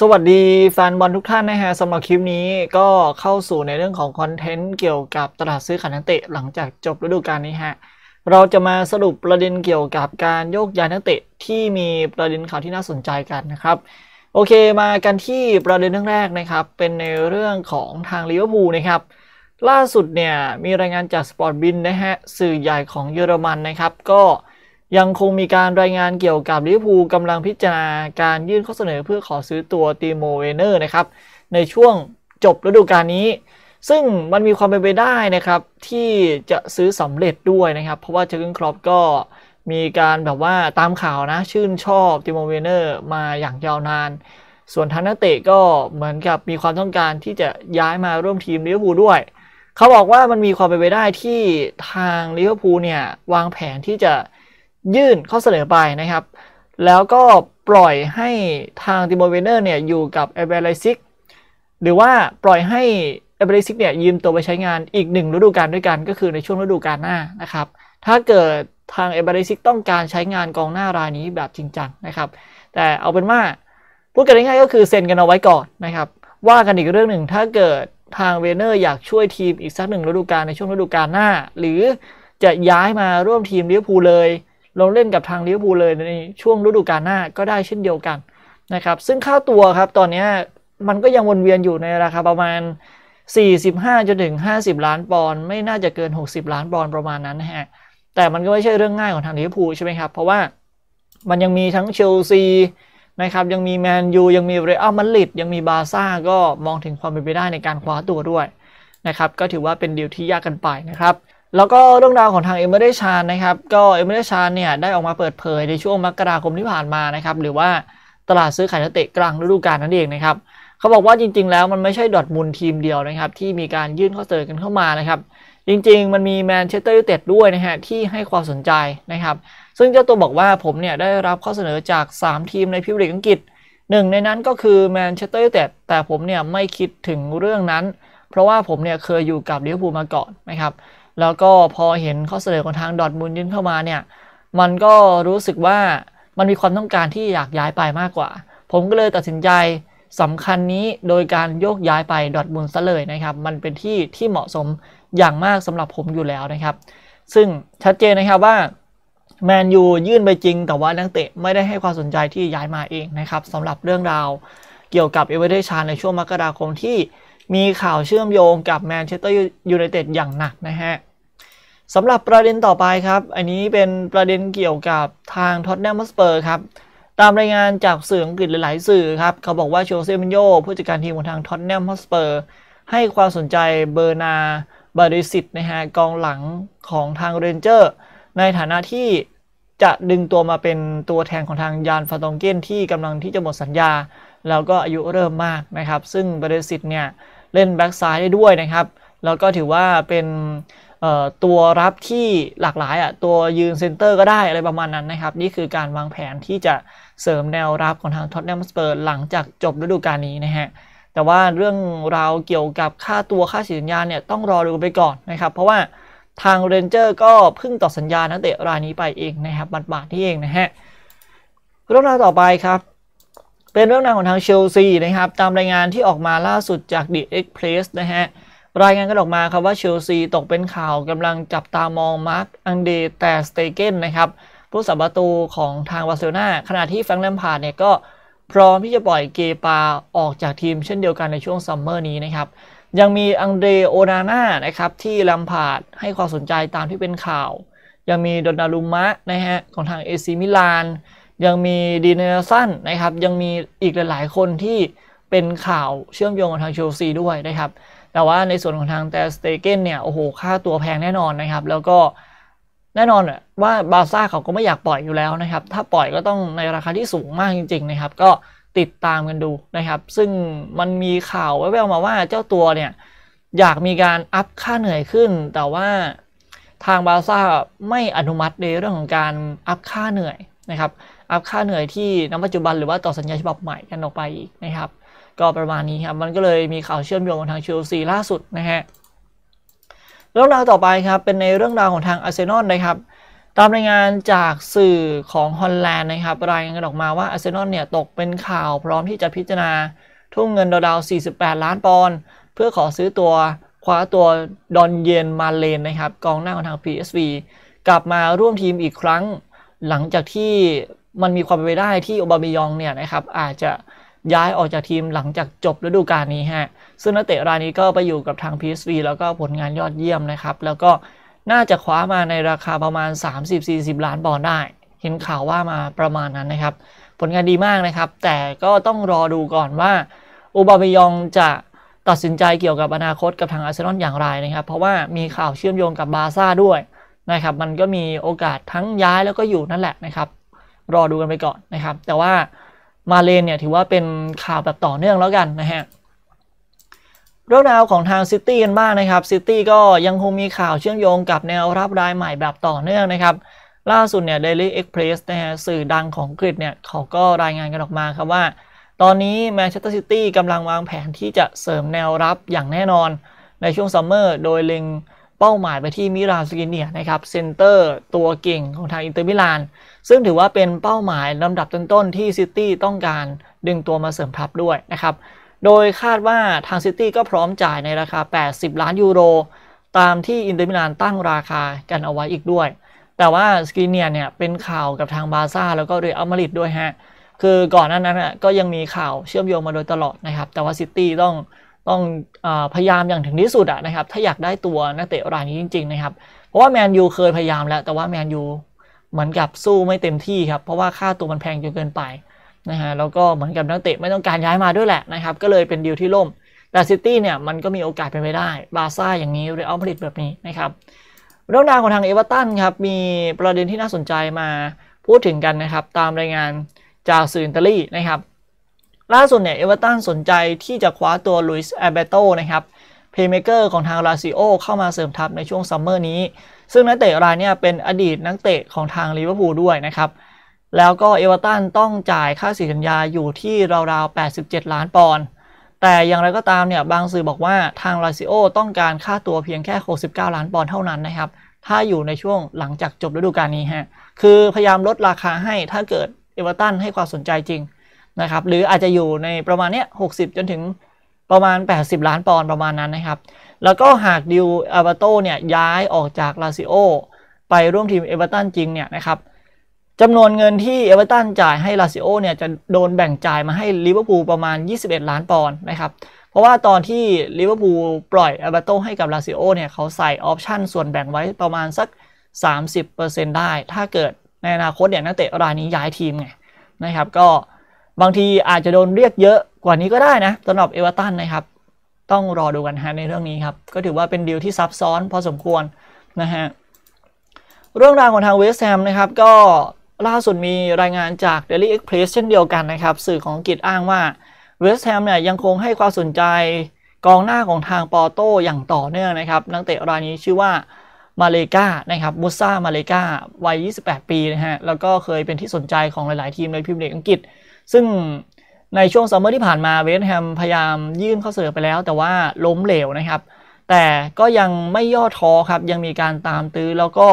สวัสดีแฟนบอลทุกท่านนะฮะสำหรับคลิปนี้ก็เข้าสู่ในเรื่องของคอนเทนต์เกี่ยวกับตลาดซื้อขายนักเตะหลังจากจบฤดูกาลนี้ฮะ เราจะมาสรุปประเด็นเกี่ยวกับการโยกย้ายนักเตะที่มีประเด็นข่าวที่น่าสนใจกันนะครับ โอเค มากันที่ประเด็นเรื่องแรกนะครับ เป็นในเรื่องของทางลิเวอร์พูลนะครับล่าสุดเนี่ยมีรายงานจากสปอร์ตบินนะฮะสื่อใหญ่ของเยอรมันนะครับก็ยังคงมีการรายงานเกี่ยวกับลิเวอร์พูลกำลังพิจารณาการยื่นข้อเสนอเพื่อขอซื้อตัวตีโมเวเนอร์นะครับในช่วงจบฤดูกาลนี้ ซึ่งมันมีความเป็นไปได้นะครับที่จะซื้อสำเร็จด้วยนะครับ เพราะว่าเชอร์กินครอปก็มีการแบบว่าตามข่าวนะชื่นชอบติโมเวเนอร์มาอย่างยาวนาน ส่วนทันนาเตะก็เหมือนกับมีความต้องการที่จะย้ายมาร่วมทีมลิเวอร์พูลด้วยเขาบอกว่ามันมีความเป็นไปได้ที่ทางลิเวอร์พูลเนี่ยวางแผนที่จะยื่นข้อเสนอไปนะครับ แล้วก็ปล่อยให้ทางติโมเวเนอร์เนี่ยอยู่กับเอเบรซิกหรือว่าปล่อยให้เอเบรซิกเนี่ยยืมตัวไปใช้งานอีกหนึ่งฤดูกาลด้วยกัน ก็คือในช่วงฤดูกาลหน้านะครับ ถ้าเกิดทางเอเบรซิกต้องการใช้งานกองหน้ารายนี้แบบจริงจังนะครับ แต่เอาเป็นว่าพูดกันง่ายก็คือเซ็นกันเอาไว้ก่อนนะครับ ว่ากันอีกเรื่องหนึ่งถ้าเกิดทางเวเนอร์อยากช่วยทีมอีกสักหนึ่งฤดูกาลในช่วงฤดูกาลหน้า หรือจะย้ายมาร่วมทีมลิเวอร์พูลเลยลงเล่นกับทางลิเวอร์พูลเลยในช่วงฤดูกาลหน้าก็ได้เช่นเดียวกันนะครับ ซึ่งค่าตัวครับ ตอนนี้มันก็ยังวนเวียนอยู่ในราคาประมาณ 45จนถึง50 ล้านปอนด์ไม่น่าจะเกิน 60 ล้านปอนด์ประมาณนั้นนะฮะแต่มันก็ไม่ใช่เรื่องง่ายของทางลิเวอร์พูลใช่ไหมครับ เพราะว่า มันยังมีทั้งเชลซีนะครับยังมีแมนยูยังมีเรอัลมาดริดยังมีบาซ่าก็มองถึงความเป็นไปได้ในการคว้าตัวด้วยนะครับ ก็ถือว่าเป็นดีลที่ยากกันไปนะครับแล้วก็เรื่องราวของทางเอเมเรชานนะครับ ก็เอเมเรชานเนี่ยได้ออกมาเปิดเผยในช่วงมกราคมที่ผ่านมานะครับหรือว่าตลาดซื้อขายนักเตะกลางฤดูกาลนั่นเองนะครับเขาบอกว่าจริงๆ แล้วมันไม่ใช่ดอทมูลทีมเดียวนะครับที่มีการยื่นข้อเสนอกันเข้ามานะครับ จริงๆ มันมีแมนเชสเตอร์ยูไนเต็ดด้วยนะฮะที่ให้ความสนใจนะครับ ซึ่งเจ้าตัวบอกว่าผมเนี่ยได้รับข้อเสนอจาก 3 ทีมในพิมพ์ลีกอังกฤษหนึ่งในนั้นก็คือแมนเชสเตอร์ยูไนเต็ดแต่ผมเนี่ยไม่คิดถึงเรื่องนั้น เพราะว่าผมเนี่ยเคยอยู่กับเลี้ยวภูมาก่อนนะครับแล้วก็พอเห็นข้อเสนอของทาง ดอทมูลยื่นเข้ามาเนี่ย มันก็รู้สึกว่ามันมีความต้องการที่อยากย้ายไปมากกว่า ผมก็เลยตัดสินใจสำคัญนี้โดยการโยกย้ายไปดอทมูลซะเลยนะครับ มันเป็นที่ที่เหมาะสมอย่างมากสำหรับผมอยู่แล้วนะครับ ซึ่งชัดเจนนะครับว่าแมนยูยื่นไปจริงแต่ว่านักเตะไม่ได้ให้ความสนใจที่ย้ายมาเองนะครับสำหรับเรื่องราวเกี่ยวกับเอเวอเรสต์ชาในช่วงมกราคมที่มีข่าวเชื่อมโยงกับแมนเชสเตอร์ยูไนเต็ดอย่างหนักนะฮะ สำหรับประเด็นต่อไปครับ อันนี้เป็นประเด็นเกี่ยวกับทางท็อตแนมสเปอร์ครับ ตามรายงานจากสื่ออังกฤษหลายๆสื่อครับ เขาบอกว่าโชเซมิโยผู้จัดการทีมของทางท็อตแนมฮอสเปอร์ให้ความสนใจเบอร์นาบริสิตนะฮะ กองหลังของทางเรนเจอร์ในฐานะที่จะดึงตัวมาเป็นตัวแทนของทางยานฟาตองเกนที่กำลังที่จะหมดสัญญา แล้วก็อายุเริ่มมากนะครับ ซึ่งบริสิตเนี่ยเล่นแบ็กซ้ายได้ด้วยนะครับ แล้วก็ถือว่าเป็นตัวรับที่หลากหลายอ่ะ ตัวยืนเซนเตอร์ก็ได้อะไรประมาณนั้นนะครับ นี่คือการวางแผนที่จะเสริมแนวรับของทางท็อตแนมสเปอร์ หลังจากจบฤดูกาลนี้นะฮะ แต่ว่าเรื่องราวเกี่ยวกับค่าตัวค่าสัญญาเนี่ยต้องรอดูไปก่อนนะครับ เพราะว่าทางเรนเจอร์ก็เพิ่งต่อสัญญานักเตะรายนี้ไปเองนะครับบัตรบาทที่เองนะฮะเรื่องราวต่อไปครับเป็นเรื่องราวของทางเชลซีนะครับ ตามรายงานที่ออกมาล่าสุดจาก The Express นะฮะ รายงานก็ออกมาครับว่าเชลซีตกเป็นข่าวกำลังจับตามองมาร์กอังเดแต่สเตเกนนะครับ ผู้สับประตูของทางบาร์เซโลนาขณะที่แฟรงค์แลมพาร์ดเนี่ยก็พร้อมที่จะปล่อยเกปาออกจากทีมเช่นเดียวกันในช่วงซัมเมอร์นี้นะครับ ยังมีอังเดโอนาน่า นะครับ ที่ลัมพาร์ดให้ความสนใจตามที่เป็นข่าว ยังมีโดนนารุมะนะฮะของทางเอซิมิลานยังมีดีเนลสันนะครับ ยังมีอีกหลาย ๆ คนที่เป็นข่าวเชื่อมโยงกับทางเชลซีด้วยนะครับ แต่ว่าในส่วนของทางแต่สเตเกนเนี่ยโอ้โห ค่าตัวแพงแน่นอนนะครับ แล้วก็แน่นอนว่าบาซ่าเขาก็ไม่อยากปล่อยอยู่แล้วนะครับ ถ้าปล่อยก็ต้องในราคาที่สูงมากจริงๆนะครับ ก็ติดตามกันดูนะครับ ซึ่งมันมีข่าวแว่วๆ มาว่าเจ้าตัวเนี่ยอยากมีการอัพค่าเหนื่อยขึ้นแต่ว่าทางบาซ่าไม่อนุมัติในเรื่องของการอัพค่าเหนื่อยนะครับอัพค่าเหนื่อยที่ณปัจจุบันหรือว่าต่อสัญญาฉบับใหม่กันออกไปอีกนะครับ ก็ประมาณนี้ครับมันก็เลยมีข่าวเชื่อมโยงกับทางเชลซีล่าสุดนะฮะ เรื่องราวต่อไปครับเป็นในเรื่องราวของทางอาร์เซนอลนะครับ ตามรายงานจากสื่อของฮอลแลนด์นะครับ รายงานกันออกมาว่าอาร์เซนอลเนี่ยตกเป็นข่าวพร้อมที่จะพิจารณาทุ่มเงินดาวๆ48 ล้านปอนด์เพื่อขอซื้อตัวคว้าตัวดอนเยนมาเลนนะครับกองหน้าของทาง PSV กลับมาร่วมทีมอีกครั้งหลังจากที่มันมีความเป็นไปได้ที่โอบามิยองเนี่ยนะครับอาจจะย้ายออกจากทีมหลังจากจบฤดูกาลนี้ฮะซึ่งนักเตะรายนี้ก็ไปอยู่กับทาง PSV แล้วก็ผลงานยอดเยี่ยมนะครับแล้วก็น่าจะคว้ามาในราคาประมาณ 30-40 ล้านปอนด์ได้ เห็นข่าวว่ามาประมาณนั้นนะครับ ผลงานดีมากนะครับ แต่ก็ต้องรอดูก่อนว่าอูบามิยองจะตัดสินใจเกี่ยวกับอนาคตกับทางอาร์เซนอลอย่างไรนะครับเพราะว่ามีข่าวเชื่อมโยงกับบาซ่าด้วยนะครับมันก็มีโอกาสทั้งย้ายแล้วก็อยู่นั่นแหละนะครับ รอดูกันไปก่อนนะครับแต่ว่ามาเลนเนี่ยถือว่าเป็นข่าวแบบต่อเนื่องแล้วกันนะฮะเรื่องราวของทางซิตี้กันบ้างนะครับซิตี้ก็ยังคงมีข่าวเชื่อมโยงกับแนวรับรายใหม่แบบต่อเนื่องนะครับล่าสุดเนี่ยเดลี่เอ็กเพรสนะฮะสื่อดังของกรีกเนี่ยเขาก็รายงานกันออกมาครับว่า ตอนนี้แมนเชสเตอร์ซิตี้กำลังวางแผนที่จะเสริมแนวรับอย่างแน่นอนในช่วงซัมเมอร์โดยเล็งเป้าหมายไปที่มิราสกินเนียนะครับเซนเตอร์ ตัวเก่งของทางอินเตอร์มิลาน ซึ่งถือว่าเป็นเป้าหมายลำดับต้นๆที่ซิตี้ต้องการดึงตัวมาเสริมทัพด้วยนะครับโดยคาดว่าทางซิตี้ก็พร้อมจ่ายในราคา 80 ล้านยูโรตามที่อินเตอร์มิลานตั้งราคากันเอาไว้อีกด้วย แต่ว่าสกิเนียเนี่ยเป็นข่าวกับทางบาซ่าแล้วก็เรอัลมาดริดด้วยฮะคือก่อนนน้นนั้นก็ยังมีข่าวเชื่อมโยงมาโดยตลอดนะครับแต่ว่าซิตี้ต้องต้องอพยายามอย่างถึงที่สุดะนะครับถ้าอยากได้ตัวนักเตะรายนี้จริงๆนะครับ เพราะว่าแมนยูเคยพยายามแล้ว แต่ว่าแมนยูเหมือนกับสู้ไม่เต็มที่ครับ เพราะว่าค่าตัวมันแพงจนเกินไปนะฮะ แล้วก็เหมือนกับนักเตะไม่ต้องการย้ายมาด้วยแหละนะครับ ก็เลยเป็นดีลที่ล่มแต่ซิตี้เนี่ยมันก็มีโอกาสเป็นไปได้ บาซ่าอย่างนี้เรอัลมาดริดแบบนี้นะครับเรื่องราวของทางเอเวอร์ตันครับมีประเด็นที่น่าสนใจมาพูดถึงกันนะครับตามรายงานจากสื่ออิตาลีนะครับล่าสุดเนี่ยเอเวอร์ตันสนใจที่จะคว้าตัวลุยส์แอเบโตนะครับเพย์เมเกอร์ของทางลาซิโอเข้ามาเสริมทัพในช่วงซัมเมอร์นี้ ซึ่งนักเตะรายนี้เป็นอดีตนักเตะของทางลิเวอร์พูลด้วยนะครับ แล้วก็เอเวอร์ตันต้องจ่ายค่าสิสัญญาอยู่ที่ราวๆ 87 ล้านปอนด์แต่อย่างไรก็ตามเนี่ยบางสื่อบอกว่าทางลาซิโอต้องการค่าตัวเพียงแค่ 69 ล้านปอนด์เท่านั้นนะครับ ถ้าอยู่ในช่วงหลังจากจบฤดูกาลนี้ฮะคือพยายามลดราคาให้ถ้าเกิดเอเวอร์ตันให้ความสนใจจริงนะครับ หรืออาจจะอยู่ในประมาณเนี้ยหกจนถึงประมาณ 80 ล้านปอนด์ประมาณนั้นนะครับ แล้วก็หากดิวอาบาโตเนี่ยย้ายออกจากลาซิโอไปร่วมทีมเอเวอร์ตันจริงเนี่ยนะครับจำนวนเงินที่เอเวอร์ตันจ่ายให้ลาซิโอเนี่ยจะโดนแบ่งจ่ายมาให้ลิเวอร์พูลประมาณ 21 ล้านปอนด์นะครับ เพราะว่าตอนที่ลิเวอร์พูลปล่อยอาบาโตให้กับลาซิโอเนี่ยเขาใส่ออปชั่นส่วนแบ่งไว้ประมาณสัก 30%ได้ ถ้าเกิดในอนาคตเนี่ยนักเตะรายนี้ย้ายทีมไงนะครับก็บางทีอาจจะโดนเรียกเยอะกว่านี้ก็ได้นะสำหรับเอเวอรตันนะครับ ต้องรอดูกันฮะในเรื่องนี้ครับ ก็ถือว่าเป็นดีลที่ซับซ้อนพอสมควรนะฮะ เรื่องราวของทางเวสแฮมนะครับ ก็ล่าสุดมีรายงานจาก Daily Express เช่นเดียวกันนะครับ สื่อของอังกฤษอ้างว่าเวสแฮมเนี่ยยังคงให้ความสนใจกองหน้าของทางปอโต้อย่างต่อเนื่องนะครับ นักเตะรายนี้ชื่อว่ามาเลกานะครับมูซ่ามาเลกาวัย28 ปีนะฮะ แล้วก็เคยเป็นที่สนใจของหลายๆทีมในพรีเมียร์ลีกอังกฤษซึ่งในช่วงซัมเมอร์ที่ผ่านมาเวสต์แฮมพยายามยื่นข้อเสนอไปแล้ว แต่ว่าล้มเหลวนะครับ แต่ก็ยังไม่ย่อท้อครับยังมีการตามตื้อแล้วก็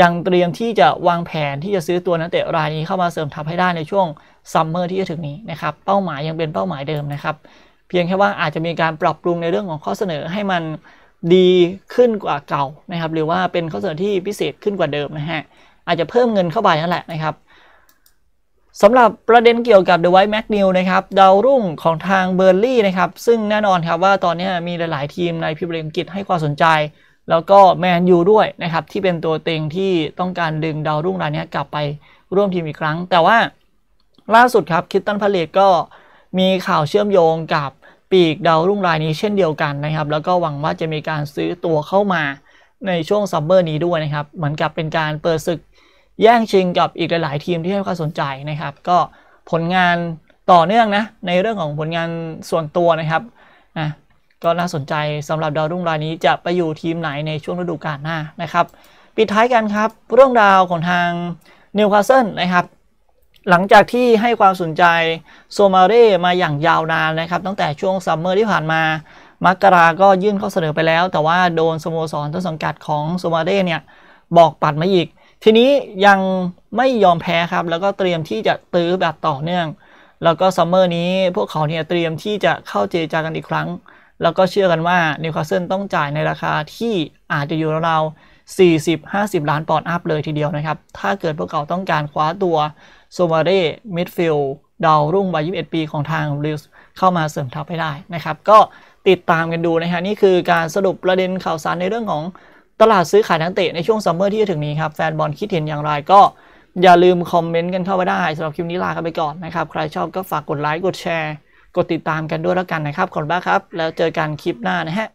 ยังเตรียมที่จะวางแผนที่จะซื้อตัวนักเตะรายนี้เข้ามาเสริมทัพให้ได้ในช่วงซัมเมอร์ที่จะถึงนี้นะครับ เป้าหมายยังเป็นเป้าหมายเดิมนะครับ เพียงแค่ว่าอาจจะมีการปรับปรุงในเรื่องของข้อเสนอให้มันดีขึ้นกว่าเก่านะครับ หรือว่าเป็นข้อเสนอที่พิเศษขึ้นกว่าเดิมนะฮะอาจจะเพิ่มเงินเข้าไปนั่นแหละนะครับสำหรับประเด็นเกี่ยวกับเดอไวท์แม็กนิลนะครับ ดาวรุ่งของทางเบอร์ลี่นะครับ ซึ่งแน่นอนครับว่าตอนนี้มีหลายๆ ทีมในพิมร์มกิจให้ความสนใจ แล้วก็แมนยูด้วยนะครับ ที่เป็นตัวเต็งที่ต้องการดึงดาวรุ่งรายนี้กลับไปร่วมทีมอีกครั้ง แต่ว่าล่าสุดครับคิตตันพาเลตก็มีข่าวเชื่อมโยงกับปีกดาวรุ่งรายนี้เช่นเดียวกันนะครับแล้วก็หวังว่าจะมีการซื้อตัวเข้ามาในช่วงซัมเมอร์นี้ด้วยนะครับเหมือนกับเป็นการเปิดศึกแย่งชิงกับอีกหลาย ๆ ทีมที่ให้ความสนใจนะครับ ก็ผลงานต่อเนื่องนะในเรื่องของผลงานส่วนตัวนะครับนะก็น่าสนใจสำหรับดาวรุ่งรายนี้จะไปอยู่ทีมไหนในช่วงฤดูกาลหน้านะครับปิดท้ายกันครับเรื่องราวของทางนิวคาสเซิลนะครับหลังจากที่ให้ความสนใจโซมาเร่มาอย่างยาวนานนะครับ ตั้งแต่ช่วงซัมเมอร์ที่ผ่านมา มักกราก็ยื่นข้อเสนอไปแล้ว แต่ว่าโดนสโมสรต้นสังกัดของโซมาเร่เนี่ยบอกปัดมาอีกทีนี้ยังไม่ยอมแพ้ครับ แล้วก็เตรียมที่จะตื้อแบบต่อเนื่อง แล้วก็ซัมเมอร์นี้พวกเขาเนี่ยเตรียมที่จะเข้าเจรจากันอีกครั้ง แล้วก็เชื่อกันว่านิวคาสเซิลต้องจ่ายในราคาที่อาจจะอยู่ราวๆ40-50 ล้านปอนด์อัพเลยทีเดียวนะครับ ถ้าเกิดพวกเขาต้องการคว้าตัวโซมาเร่มิดฟิลด์ดาวรุ่งวัย21 ปีของทางลิวสเข้ามาเสริมทัพให้ได้นะครับก็ติดตามกันดูนะฮะนี่คือการสรุปประเด็นข่าวสารในเรื่องของตลาดซื้อขายนักเตะในช่วงซัมเมอร์ที่จะถึงนี้ครับ แฟนบอลคิดเห็นอย่างไรก็อย่าลืมคอมเมนต์กันเข้าไปได้สำหรับคลิปนี้ลาไปก่อนนะครับ ใครชอบก็ฝากกดไลค์ กดแชร์ กดติดตามกันด้วยแล้วกันนะครับ ขอบคุณมากครับ แล้วเจอกันคลิปหน้านะฮะ